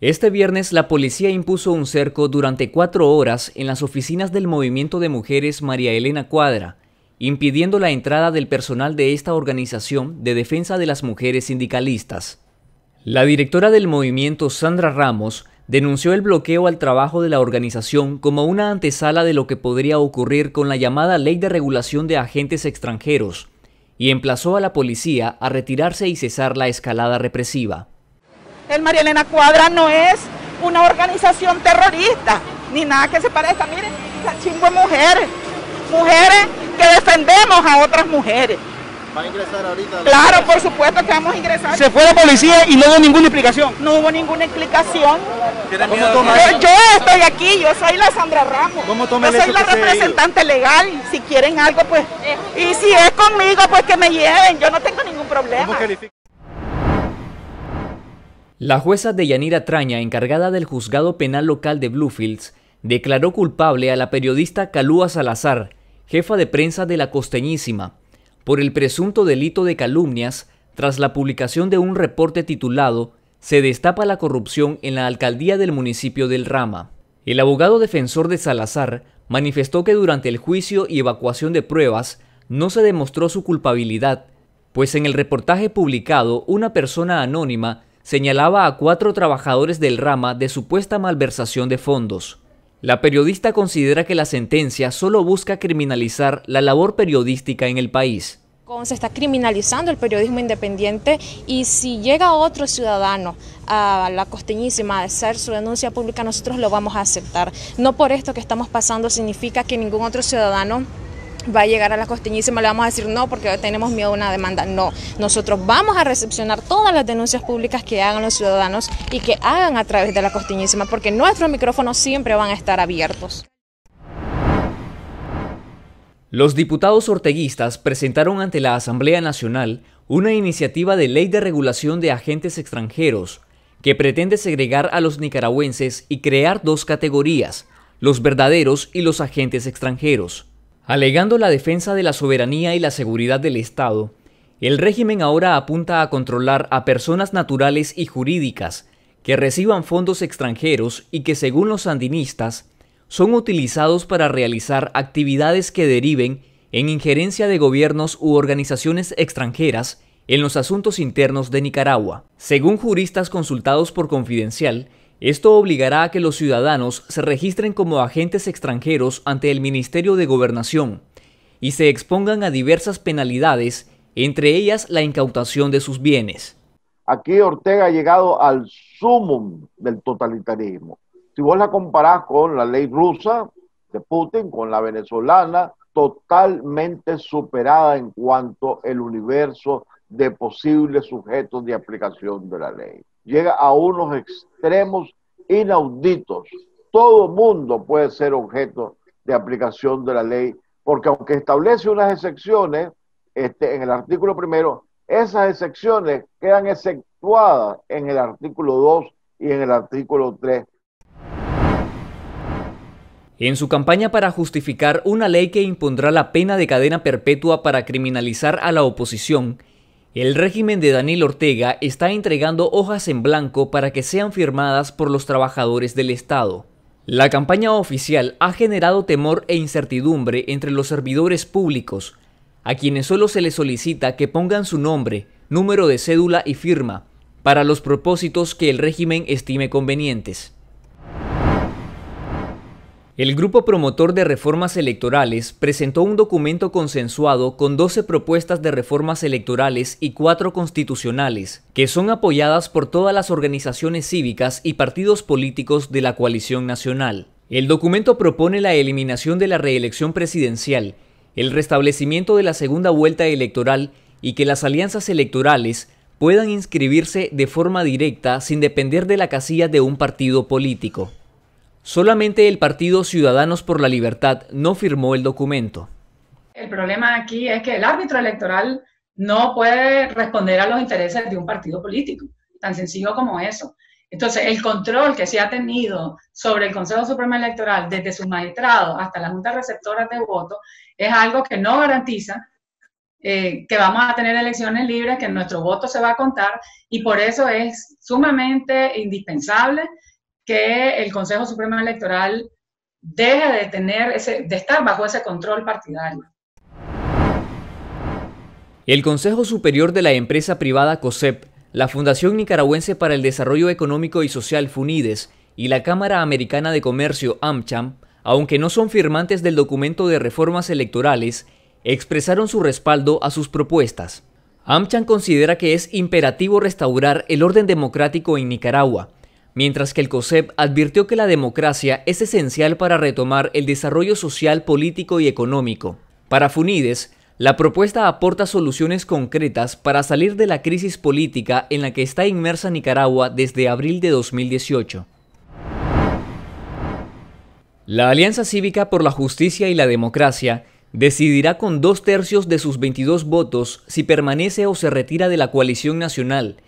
Este viernes la policía impuso un cerco durante cuatro horas en las oficinas del Movimiento de Mujeres María Elena Cuadra, impidiendo la entrada del personal de esta organización de defensa de las mujeres sindicalistas. La directora del movimiento, Sandra Ramos, denunció el bloqueo al trabajo de la organización como una antesala de lo que podría ocurrir con la llamada Ley de Regulación de Agentes Extranjeros, y emplazó a la policía a retirarse y cesar la escalada represiva. El María Elena Cuadra no es una organización terrorista, ni nada que se parezca. Miren, están cinco mujeres, mujeres que defendemos a otras mujeres. ¿Va a ingresar ahorita? Claro, por supuesto que vamos a ingresar. Se fue la policía y no hubo ninguna explicación. No hubo ninguna explicación. Yo, yo, estoy aquí, yo soy la Sandra Ramos. yo soy la representante legal. Si quieren algo, pues. Eh. Y si es conmigo, pues que me lleven. Yo no tengo ningún problema. La jueza Deyanira Traña, encargada del juzgado penal local de Bluefields, declaró culpable a la periodista Calúa Salazar, jefa de prensa de La Costeñísima, por el presunto delito de calumnias tras la publicación de un reporte titulado Se destapa la corrupción en la alcaldía del municipio del Rama. El abogado defensor de Salazar manifestó que durante el juicio y evacuación de pruebas no se demostró su culpabilidad, pues en el reportaje publicado una persona anónima señalaba a cuatro trabajadores del Rama de supuesta malversación de fondos. La periodista considera que la sentencia solo busca criminalizar la labor periodística en el país se está criminalizando el periodismo independiente y si llega otro ciudadano a la costeñísima de hacer su denuncia pública, nosotros lo vamos a aceptar. No por esto que estamos pasando significa que ningún otro ciudadano va a llegar a la costiñísima? le vamos a decir no porque tenemos miedo a una demanda. No, nosotros vamos a recepcionar todas las denuncias públicas que hagan los ciudadanos y que hagan a través de la costiñísima porque nuestros micrófonos siempre van a estar abiertos. Los diputados orteguistas presentaron ante la Asamblea Nacional una iniciativa de ley de regulación de agentes extranjeros que pretende segregar a los nicaragüenses y crear dos categorías, los verdaderos y los agentes extranjeros. Alegando la defensa de la soberanía y la seguridad del Estado, el régimen ahora apunta a controlar a personas naturales y jurídicas que reciban fondos extranjeros y que, según los sandinistas, son utilizados para realizar actividades que deriven en injerencia de gobiernos u organizaciones extranjeras en los asuntos internos de Nicaragua. Según juristas consultados por Confidencial, esto obligará a que los ciudadanos se registren como agentes extranjeros ante el Ministerio de Gobernación y se expongan a diversas penalidades, entre ellas la incautación de sus bienes. Aquí Ortega ha llegado al sumum del totalitarismo. Si vos la comparás con la ley rusa de Putin, con la venezolana, totalmente superada en cuanto al universo de posibles sujetos de aplicación de la ley llega a unos extremos inauditos. Todo mundo puede ser objeto de aplicación de la ley, porque aunque establece unas excepciones este, en el artículo primero, esas excepciones quedan exceptuadas en el artículo 2 y en el artículo 3. En su campaña para justificar una ley que impondrá la pena de cadena perpetua para criminalizar a la oposición, el régimen de Daniel Ortega está entregando hojas en blanco para que sean firmadas por los trabajadores del Estado. La campaña oficial ha generado temor e incertidumbre entre los servidores públicos, a quienes solo se les solicita que pongan su nombre, número de cédula y firma, para los propósitos que el régimen estime convenientes. El grupo promotor de reformas electorales presentó un documento consensuado con 12 propuestas de reformas electorales y 4 constitucionales, que son apoyadas por todas las organizaciones cívicas y partidos políticos de la coalición nacional. El documento propone la eliminación de la reelección presidencial, el restablecimiento de la segunda vuelta electoral y que las alianzas electorales puedan inscribirse de forma directa sin depender de la casilla de un partido político. Solamente el partido Ciudadanos por la Libertad no firmó el documento. El problema aquí es que el árbitro electoral no puede responder a los intereses de un partido político, tan sencillo como eso. Entonces, el control que se ha tenido sobre el Consejo Supremo Electoral, desde sus magistrados hasta las juntas receptoras de votos, es algo que no garantiza eh, que vamos a tener elecciones libres, que nuestro voto se va a contar, y por eso es sumamente indispensable que el Consejo Supremo Electoral deje de tener ese, estar bajo ese control partidario. El Consejo Superior de la empresa privada COSEP, la Fundación Nicaragüense para el Desarrollo Económico y Social FUNIDES y la Cámara Americana de Comercio AMCHAM, aunque no son firmantes del documento de reformas electorales, expresaron su respaldo a sus propuestas. AmCham considera que es imperativo restaurar el orden democrático en Nicaragua, mientras que el COSEP advirtió que la democracia es esencial para retomar el desarrollo social, político y económico. Para Funides, la propuesta aporta soluciones concretas para salir de la crisis política en la que está inmersa Nicaragua desde abril de 2018. La Alianza Cívica por la Justicia y la Democracia decidirá con dos tercios de sus 22 votos si permanece o se retira de la coalición nacional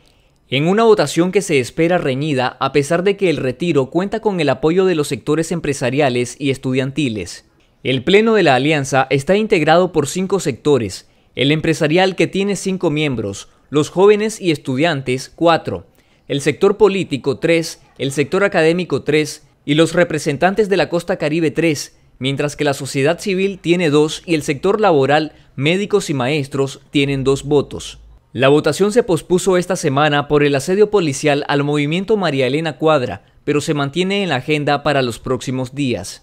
en una votación que se espera reñida, a pesar de que el retiro cuenta con el apoyo de los sectores empresariales y estudiantiles. El Pleno de la Alianza está integrado por cinco sectores, el empresarial que tiene cinco miembros, los jóvenes y estudiantes cuatro, el sector político tres, el sector académico tres y los representantes de la costa caribe tres, mientras que la sociedad civil tiene dos y el sector laboral, médicos y maestros tienen dos votos. La votación se pospuso esta semana por el asedio policial al movimiento María Elena Cuadra, pero se mantiene en la agenda para los próximos días.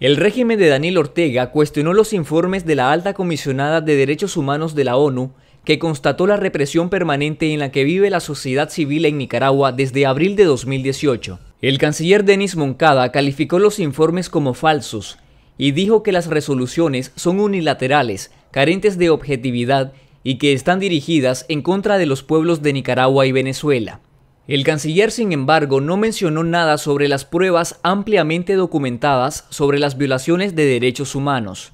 El régimen de Daniel Ortega cuestionó los informes de la alta comisionada de derechos humanos de la ONU, que constató la represión permanente en la que vive la sociedad civil en Nicaragua desde abril de 2018. El canciller Denis Moncada calificó los informes como falsos, y dijo que las resoluciones son unilaterales, carentes de objetividad y que están dirigidas en contra de los pueblos de Nicaragua y Venezuela. El canciller, sin embargo, no mencionó nada sobre las pruebas ampliamente documentadas sobre las violaciones de derechos humanos.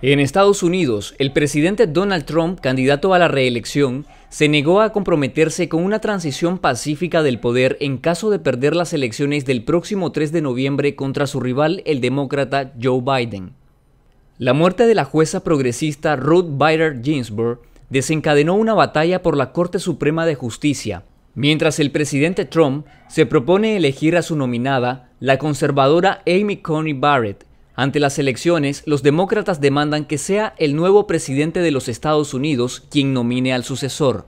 En Estados Unidos, el presidente Donald Trump, candidato a la reelección, se negó a comprometerse con una transición pacífica del poder en caso de perder las elecciones del próximo 3 de noviembre contra su rival, el demócrata Joe Biden. La muerte de la jueza progresista Ruth Bader Ginsburg desencadenó una batalla por la Corte Suprema de Justicia, mientras el presidente Trump se propone elegir a su nominada, la conservadora Amy Coney Barrett, ante las elecciones, los demócratas demandan que sea el nuevo presidente de los Estados Unidos quien nomine al sucesor.